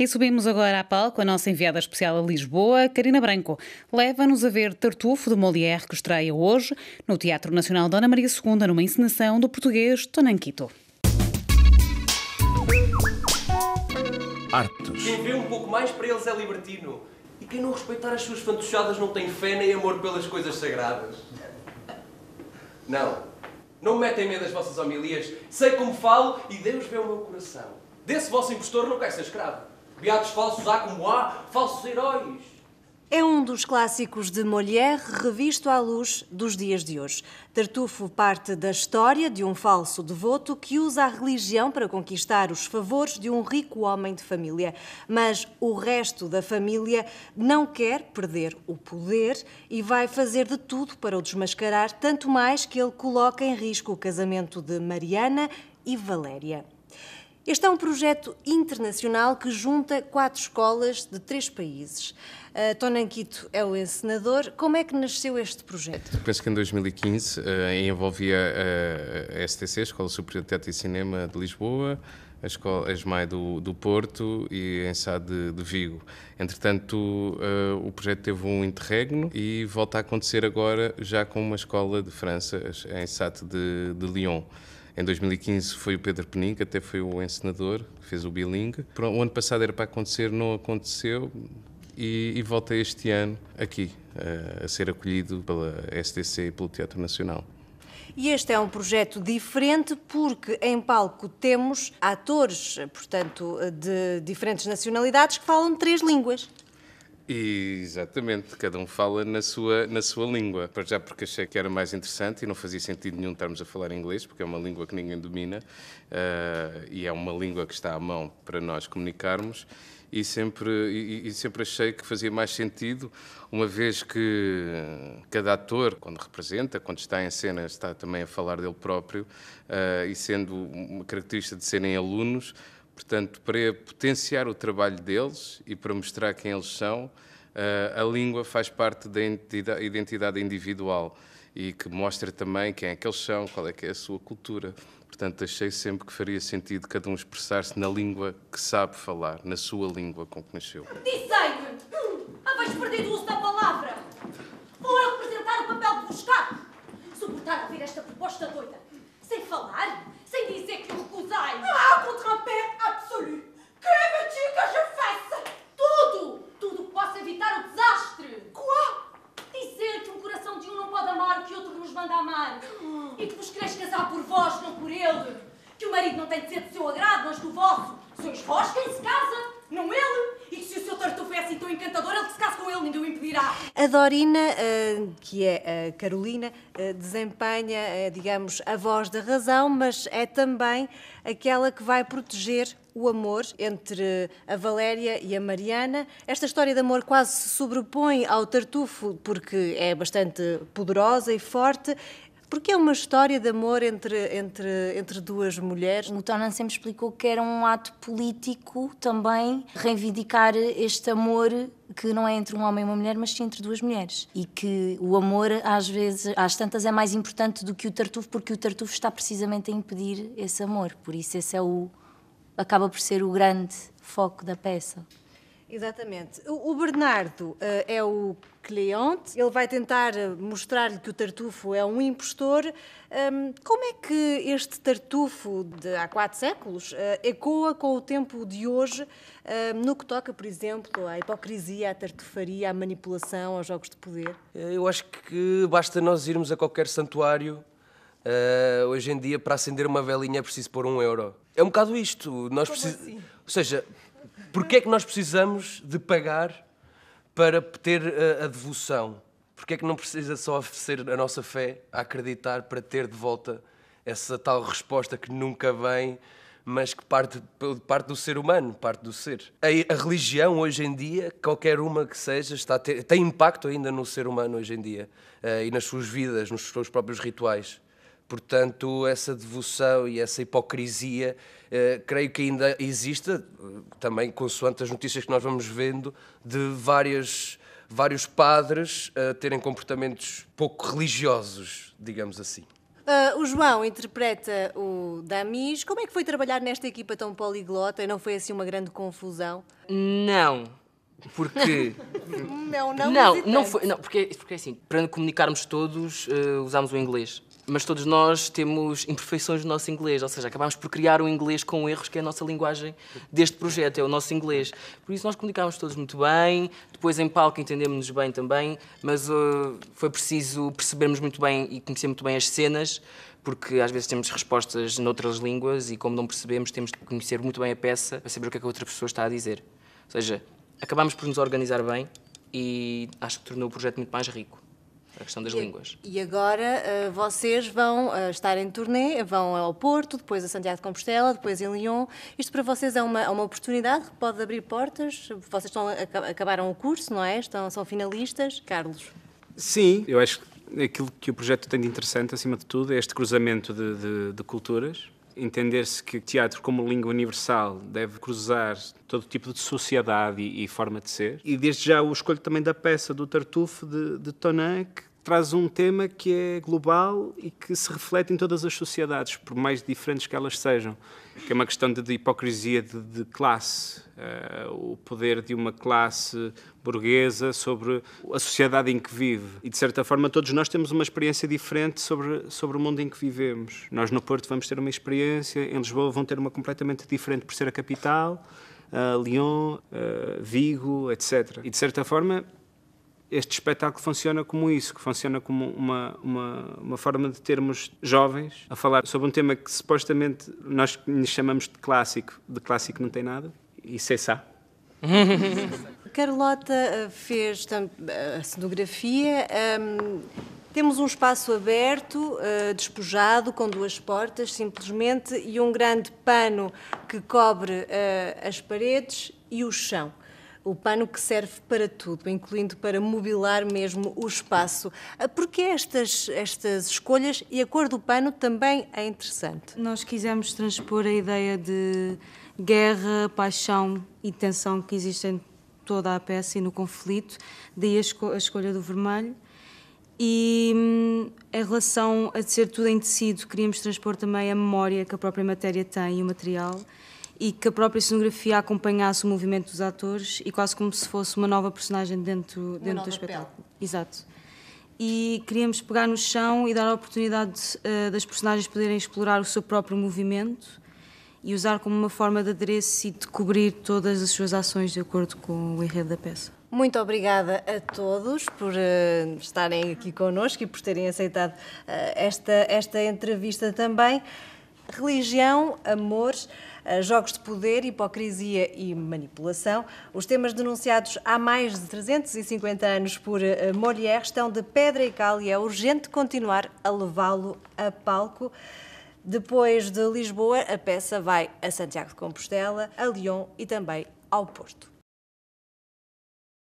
E subimos agora à palco a nossa enviada especial a Lisboa, Karina Branco. Leva-nos a ver Tartufo de Molière, que estreia hoje no Teatro Nacional Dona Maria II, numa encenação do português Tonanquito. Artos. Quem vê um pouco mais para eles é libertino. E quem não respeitar as suas fantochadas não tem fé nem amor pelas coisas sagradas. Não. Não me metem medo das vossas homilias. Sei como falo e Deus vê o meu coração. Desse vosso impostor não quer ser escravo. Beatos falsos há como há falsos heróis. É um dos clássicos de Molière revisto à luz dos dias de hoje. Tartufo parte da história de um falso devoto que usa a religião para conquistar os favores de um rico homem de família. Mas o resto da família não quer perder o poder e vai fazer de tudo para o desmascarar, tanto mais que ele coloca em risco o casamento de Mariana e Valéria. Este é um projeto internacional que junta quatro escolas de três países. Uh, eh, Tonanquito é o encenador. Como é que nasceu este projeto? Penso que em 2015 uh, eh, envolvia eh, a STC, Escola Superior de Teatro e Cinema de Lisboa, a, escola, ESMAI do, do Porto e a ENSAD de, de, Vigo. Entretanto, uh, o projeto teve um interregno e volta a acontecer agora já com uma escola de França, a ENSAT de, de Lyon. Em 2015 foi o Pedro Penin, que até foi o encenador, que fez o bilingue. O ano passado era para acontecer, não aconteceu. E, e volta este ano aqui, a, eh, a ser acolhido pela STC e pelo Teatro Nacional. E este é um projeto diferente porque em palco temos atores, eh, portanto, eh, de diferentes nacionalidades que falam três línguas exatamente, cada um fala na sua, na sua língua. Para já porque achei que era mais interessante e não fazia sentido nenhum estarmos a falar inglês, porque é uma língua que ninguém domina uh, e é uma língua que está à mão para nós comunicarmos e sempre, e, e, sempre achei que fazia mais sentido, uma vez que cada ator, quando representa, quando está em cena, está também a falar dele próprio, uh, e sendo uma característica de serem alunos, Portanto, para potenciar o trabalho deles e para mostrar quem eles são, eh, a língua faz parte da identidade individual e que mostra também quem é que eles são, qual é que é a sua cultura. Portanto, achei sempre que faria sentido cada um expressar-se na língua que sabe falar, na sua língua com que nasceu. Dizei-me! Haveis ah, perder o uso da manda amar e que vos quereis casar por vós, não por ele. Que o marido não tem de ser do seu agrado, mas do vosso. Sois vós quem se casa, não ele. E que se o seu tartufo é assim tão encantador, ele que se casa com ele, ninguém o impedirá. A Dorina, eh, que é a eh, Carolina, eh, desempenha, digamos, a voz da razão, mas é também aquela que vai proteger o amor entre a Valéria e a Mariana. Esta história de amor quase se sobrepõe ao Tartufo, porque é bastante poderosa e forte. Porque é uma história de amor entre, entre, entre duas mulheres. O Tonan sempre explicou que era um ato político também reivindicar este amor que não é entre um homem e uma mulher, mas sim entre duas mulheres. E que o amor, às vezes, às tantas, é mais importante do que o tartufo, porque o tartufo está precisamente a impedir esse amor. Por isso, esse é o, acaba por ser o grande foco da peça. Exatamente. O Bernardo uh, é o cliente, ele vai tentar eh, mostrar-lhe que o Tartufo é um impostor. Um, ehm, como é que este Tartufo de há quatro séculos uh, ecoa com o tempo de hoje, uh, no que toca, por exemplo, à hipocrisia, à tartufaria, à manipulação, aos jogos de poder? Eu acho que basta nós irmos a qualquer santuário Uh, hoje em dia, para acender uma velinha é preciso pôr um euro. É um bocado isto. Nós precis... assim? Ou seja, porquê é que nós precisamos de pagar para ter a, ah, a devoção? Porquê é que não precisa só oferecer a nossa fé, a acreditar, para ter de volta essa tal resposta que nunca vem, mas que parte, parte do ser humano, parte do ser. A, a religião, hoje em dia, qualquer uma que seja, está ter, tem impacto ainda no ser humano hoje em dia uh, e nas suas vidas, nos seus próprios rituais. Portanto, essa devoção e essa hipocrisia eh, creio que ainda exista, eh, também consoante as notícias que nós vamos vendo, de várias, vários padres a eh, terem comportamentos pouco religiosos, digamos assim. Uh, o João interpreta o Damis. Como é que foi trabalhar nesta equipa tão poliglota? Não foi assim uma grande confusão? Não. Porque. não, não, não, não foi. Não, porque, porque assim, para comunicarmos todos, uh, usámos o inglês mas todos nós temos imperfeições no nosso inglês, ou seja, acabámos por criar um inglês com erros que é a nossa linguagem deste projeto, é o nosso inglês. Por isso nós comunicámos todos muito bem, depois em palco entendemos-nos bem também, mas uh, foi preciso percebermos muito bem e conhecer muito bem as cenas, porque às vezes temos respostas noutras línguas e como não percebemos, temos de conhecer muito bem a peça para saber o que é que a outra pessoa está a dizer. Ou seja, acabámos por nos organizar bem e acho que tornou o projeto muito mais rico a questão das e, línguas. E agora uh, vocês vão uh, estar em turnê, vão ao Porto, depois a Santiago de Compostela, depois em Lyon. Isto para vocês é uma, é uma oportunidade que pode abrir portas? Vocês estão, acabaram o curso, não é? Estão, são finalistas. Carlos? Sim, eu acho que aquilo que o projeto tem de interessante, acima de tudo, é este cruzamento de, de, de culturas entender-se que o teatro, como língua universal, deve cruzar todo tipo de sociedade e, e, forma de ser. E desde já o escolho também da peça do Tartufo de, de Tonin, que traz um tema que é global e que se reflete em todas as sociedades, por mais diferentes que elas sejam, que é uma questão de, de hipocrisia de, de classe, uh, o poder de uma classe burguesa sobre a sociedade em que vive. E, de certa forma, todos nós temos uma experiência diferente sobre, sobre o mundo em que vivemos. Nós, no Porto, vamos ter uma experiência, em Lisboa vão ter uma completamente diferente por ser a capital, uh, Lyon, uh, Vigo, etc. E, de certa forma, este espetáculo funciona como isso, que funciona como uma, uma, uma, forma de termos jovens a falar sobre um tema que supostamente nós chamamos de clássico, de clássico não tem nada, e cessa. Carlota eh, fez eh, a cenografia. Um, temos um espaço aberto, uh, despojado, com duas portas, simplesmente, e um grande pano que cobre uh, as paredes e o chão o pano que serve para tudo, incluindo para mobilar mesmo o espaço. Ah, Porque estas, estas escolhas e a cor do pano também é interessante? Nós quisemos transpor a ideia de guerra, paixão e tensão que existem em toda a peça e no conflito, daí a, esco a escolha do vermelho. E hum, em relação a ser tudo em tecido, queríamos transpor também a memória que a própria matéria tem e o material e que a própria cenografia acompanhasse o movimento dos atores e quase como se fosse uma nova personagem dentro, dentro do espetáculo. Pele. Exato. E queríamos pegar no chão e dar a oportunidade de, uh, das personagens poderem explorar o seu próprio movimento e usar como uma forma de adereço e de cobrir todas as suas ações de acordo com o enredo da peça. Muito obrigada a todos por uh, estarem aqui connosco e por terem aceitado uh, esta, esta entrevista também. Religião, amor, eh, jogos de poder, hipocrisia e manipulação. Os temas denunciados há mais de 350 anos por eh, Molière estão de pedra e cal e é urgente continuar a levá-lo a palco. Depois de Lisboa, a peça vai a Santiago de Compostela, a Lyon e também ao Porto.